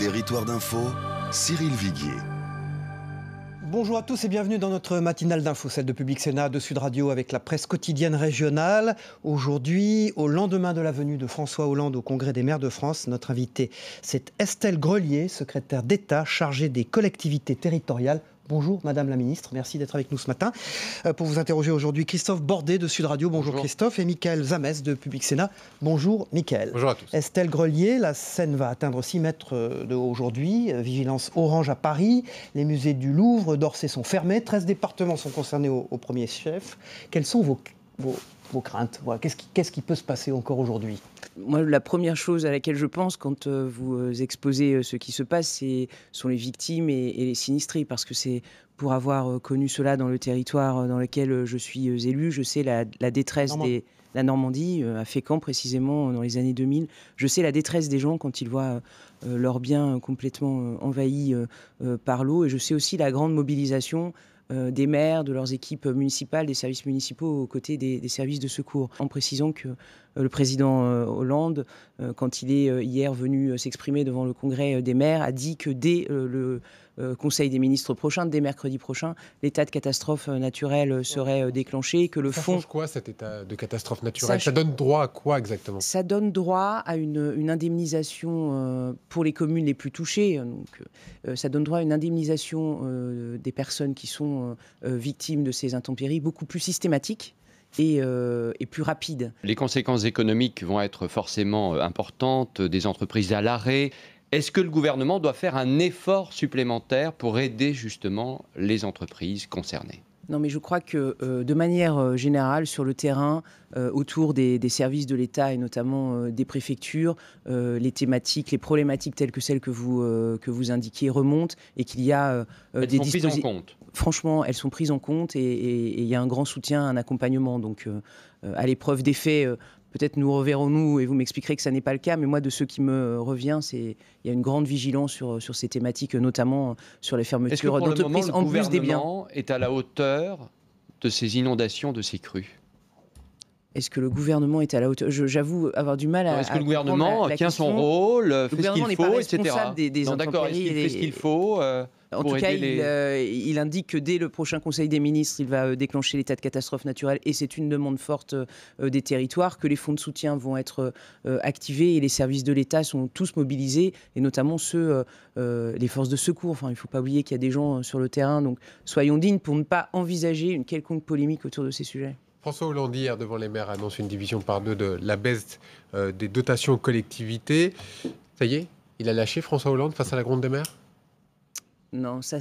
Territoire d'info, Cyril Viguier. Bonjour à tous et bienvenue dans notre matinale d'info, celle de Public Sénat, de Sud Radio avec la presse quotidienne régionale. Aujourd'hui, au lendemain de la venue de François Hollande au Congrès des maires de France, notre invitée, c'est Estelle Grelier, secrétaire d'État chargée des collectivités territoriales Bonjour Madame la Ministre, merci d'être avec nous ce matin euh, pour vous interroger aujourd'hui. Christophe Bordet de Sud Radio, bonjour, Christophe, et Michael Zames de Public Sénat, bonjour Michael. Bonjour à tous. Estelle Grelier, la Seine va atteindre 6 mètres euh, de aujourd'hui, euh, vigilance orange à Paris, les musées du Louvre, d'Orsay sont fermés, 13 départements sont concernés au, premier chef. Quels sont vos vos craintes qu'est-ce, qui, peut se passer encore aujourd'hui Moi, la première chose à laquelle je pense quand euh, vous euh, exposez euh, ce qui se passe, ce sont les victimes et, les sinistrés, parce que c'est pour avoir connu cela dans le territoire dans lequel je suis élu, je sais la, détresse de la Normandie, à Fécamp précisément, dans les années 2000. Je sais la détresse des gens quand ils voient leurs biens complètement envahis par l'eau. Et je sais aussi la grande mobilisation euh, des maires, de leurs équipes municipales, des services municipaux aux côtés des, des services de secours. En précisant que euh, le président euh, Hollande, quand il est hier venu s'exprimer devant le Congrès des maires, a dit que dès le euh, Conseil des ministres prochain, dès mercredi prochain, l'état de catastrophe euh, naturelle euh, serait déclenché, que le ça change quoi cet état de catastrophe naturelle ça, donne droit à quoi exactement Ça donne droit à une, indemnisation pour les communes les plus touchées. Donc, ça donne droit à une indemnisation des personnes qui sont victimes de ces intempéries beaucoup plus systématique. Et, et, plus rapide. Les conséquences économiques vont être forcément importantes, des entreprises à l'arrêt, est-ce que le gouvernement doit faire un effort supplémentaire pour aider justement les entreprises concernées non, mais je crois que euh, de manière euh, générale, sur le terrain, euh, autour des, services de l'État et notamment des préfectures, les thématiques, les problématiques telles que celles que vous, que vous indiquez remontent et qu'il y a elles des sont prises en compte. Franchement, elles sont prises en compte et il y a un grand soutien, un accompagnement. Donc, à l'épreuve des faits, Peut-être nous reverrons-nous et vous m'expliquerez que ça n'est pas le cas, mais moi, de ce qui me revient, c'est il y a une grande vigilance sur, sur ces thématiques, notamment euh, sur les fermetures d'entreprises en plus des biens. est à la hauteur de ces inondations, de ces crues est-ce que le gouvernement est à la hauteur J'avoue avoir du mal à. Est-ce que le gouvernement tient son rôle, euh, fait ce qu'il faut, etc. est-ce qu'il ce qu'il faut euh en tout cas, euh, il, indique que dès le prochain Conseil des ministres, il va euh, déclencher l'état de catastrophe naturelle et c'est une demande forte euh, des territoires, que les fonds de soutien vont être activés et les services de l'État sont tous mobilisés et notamment ceux, les forces de secours. Enfin, il ne faut pas oublier qu'il y a des gens sur le terrain, donc soyons dignes pour ne pas envisager une quelconque polémique autour de ces sujets. François Hollande, hier, devant les maires, annonce une division par deux de la baisse des dotations aux collectivités. Ça y est, il a lâché François Hollande face à la Grande des maires non, ça,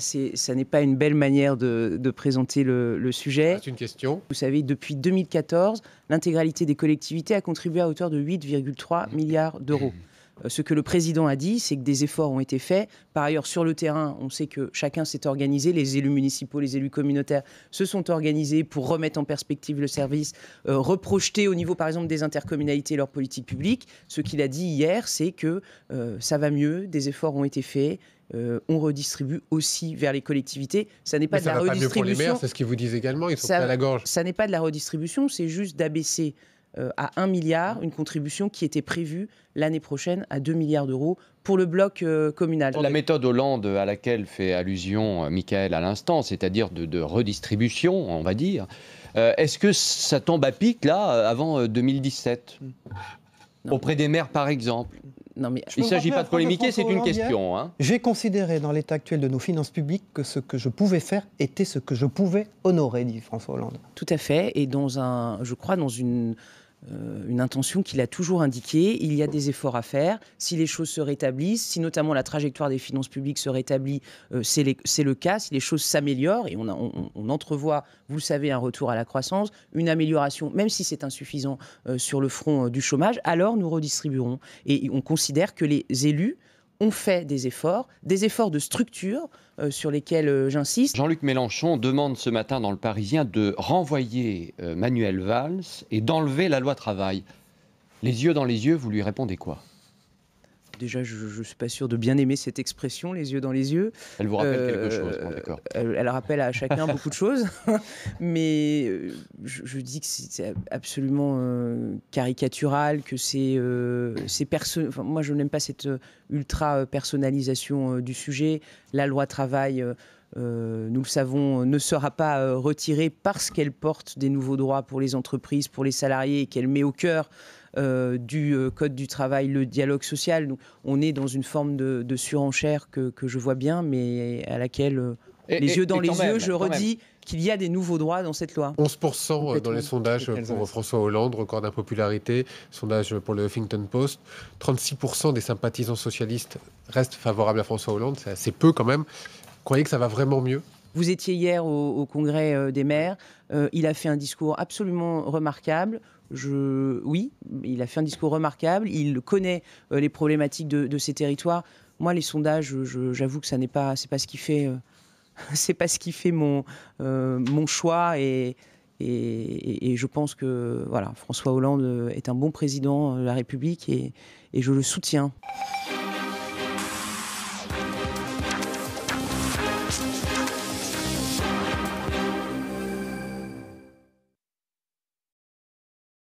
n'est pas une belle manière de, présenter le, le sujet. C'est une question. Vous savez, depuis 2014, l'intégralité des collectivités a contribué à hauteur de 8,3 milliards d'euros. Mmh. Euh, ce que le président a dit, c'est que des efforts ont été faits. Par ailleurs, sur le terrain, on sait que chacun s'est organisé. Les élus municipaux, les élus communautaires se sont organisés pour remettre en perspective le service, euh, reprojeter au niveau, par exemple, des intercommunalités leur politique publique. Ce qu'il a dit hier, c'est que euh, ça va mieux, des efforts ont été faits. on redistribue aussi vers les collectivités. Ça n'est pas de la c'est ce qu'ils vous disent également. Ils sont à la gorge. Ça n'est pas de la redistribution, c'est juste d'abaisser euh, à 1 milliard, une contribution qui était prévue l'année prochaine à 2 milliards d'euros pour le bloc euh, communal. La méthode Hollande à laquelle fait allusion euh, Michael à l'instant, c'est-à-dire de, redistribution, on va dire, est-ce que ça tombe à pic là avant 2017 Auprès des maires, par exemple Il ne s'agit pas de polémiquer, c'est une question. Hein. J'ai considéré dans l'état actuel de nos finances publiques que ce que je pouvais faire était ce que je pouvais honorer, dit François Hollande. Tout à fait, et dans un, je crois, dans une euh, une intention qu'il a toujours indiquée. Il y a des efforts à faire. Si les choses se rétablissent, si notamment la trajectoire des finances publiques se rétablit, euh, c'est le cas. Si les choses s'améliorent, et on, entrevoit, vous le savez, un retour à la croissance, une amélioration, même si c'est insuffisant euh, sur le front du chômage, alors nous redistribuerons. Et on considère que les élus on fait des efforts, des efforts de structure euh, sur lesquels euh, j'insiste. Jean-Luc Mélenchon demande ce matin dans le Parisien de renvoyer euh, Manuel Valls et d'enlever la loi travail. Les yeux dans les yeux, vous lui répondez quoi Déjà, je ne suis pas sûr de bien aimer cette expression, les yeux dans les yeux. Elle vous rappelle quelque chose elle, rappelle à chacun beaucoup de choses, mais euh, je, dis que c'est absolument euh, caricatural, que c'est euh, moi, je n'aime pas cette euh, ultra personnalisation du sujet. La loi travail. nous le savons, ne sera pas retirée parce qu'elle porte des nouveaux droits pour les entreprises, pour les salariés, et qu'elle met au cœur du Code du travail le dialogue social. on est dans une forme de, surenchère que, je vois bien, mais à laquelle les yeux dans les yeux, je redis qu'il y a des nouveaux droits dans cette loi. 11% euh, dans les sondages pour François Hollande, record d'impopularité, sondage pour le Huffington Post. 36% des sympathisants socialistes restent favorables à François Hollande, c'est assez peu quand même. croyez que ça va vraiment mieux vous étiez hier au, congrès euh, des maires. Euh, il a fait un discours absolument remarquable. Oui, il a fait un discours remarquable. Il connaît les problématiques de, ces territoires. Moi, les sondages, j'avoue que ça n'est pas, c'est pas ce qui fait c'est pas ce qui fait mon, euh, choix et, je pense que voilà, François Hollande est un bon président de la République et je le soutiens.